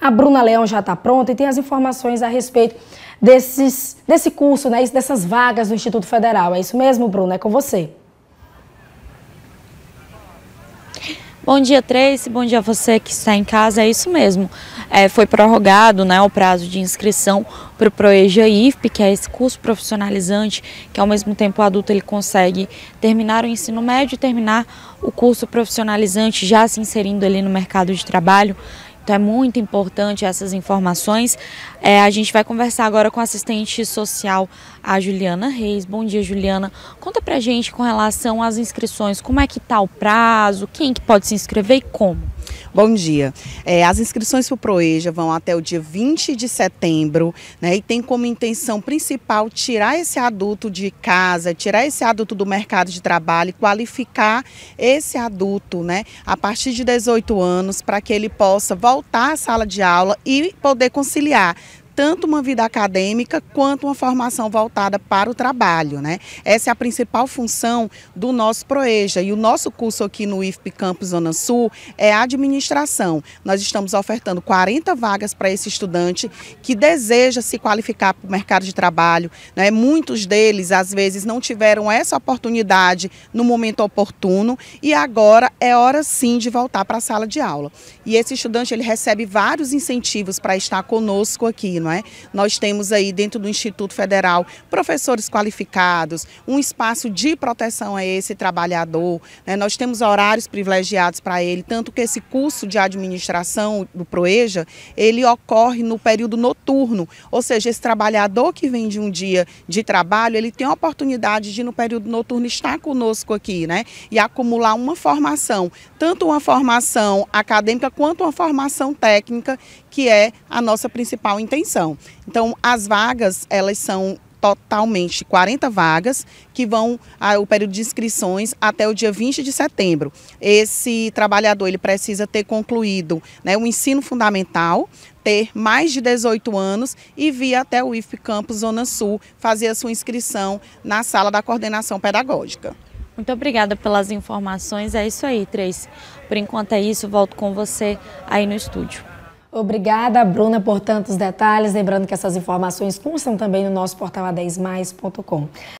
A Bruna Leão já está pronta e tem as informações a respeito desses, desse curso, né, dessas vagas do Instituto Federal. É isso mesmo, Bruna? É com você. Bom dia, Trace. Bom dia a você que está em casa. É isso mesmo. É, foi prorrogado né, o prazo de inscrição para o Proeja IFP, que é esse curso profissionalizante que ao mesmo tempo adulto ele consegue terminar o ensino médio e terminar o curso profissionalizante já se inserindo ali no mercado de trabalho. Então é muito importante essas informações. É, a gente vai conversar agora com a assistente social, a Juliana Reis. Bom dia, Juliana. Conta pra gente com relação às inscrições, como é que tá o prazo, quem que pode se inscrever e como? Bom dia. É, as inscrições para o Proeja vão até o dia 20 de setembro, né? E tem como intenção principal tirar esse adulto de casa, tirar esse adulto do mercado de trabalho e qualificar esse adulto, né? A partir de 18 anos, para que ele possa voltar à sala de aula e poder conciliar tanto uma vida acadêmica quanto uma formação voltada para o trabalho. Né? Essa é a principal função do nosso PROEJA e o nosso curso aqui no IFP Campus Zona Sul é administração. Nós estamos ofertando 40 vagas para esse estudante que deseja se qualificar para o mercado de trabalho. Né? Muitos deles, às vezes, não tiveram essa oportunidade no momento oportuno e agora é hora sim de voltar para a sala de aula. E esse estudante ele recebe vários incentivos para estar conosco aqui não é? Nós temos aí dentro do Instituto Federal professores qualificados, um espaço de proteção a esse trabalhador, né? nós temos horários privilegiados para ele, tanto que esse curso de administração do Proeja, ele ocorre no período noturno, ou seja, esse trabalhador que vem de um dia de trabalho, ele tem a oportunidade de no período noturno estar conosco aqui, né? E acumular uma formação, tanto uma formação acadêmica quanto uma formação técnica, que é a nossa principal intenção. Então, as vagas, elas são totalmente 40 vagas que vão ao ah, período de inscrições até o dia 20 de setembro. Esse trabalhador ele precisa ter concluído né, o ensino fundamental, ter mais de 18 anos e vir até o IF Campus Zona Sul fazer a sua inscrição na sala da coordenação pedagógica. Muito obrigada pelas informações. É isso aí, Três. Por enquanto é isso, volto com você aí no estúdio. Obrigada, Bruna, por tantos detalhes. Lembrando que essas informações constam também no nosso portal a10mais.com.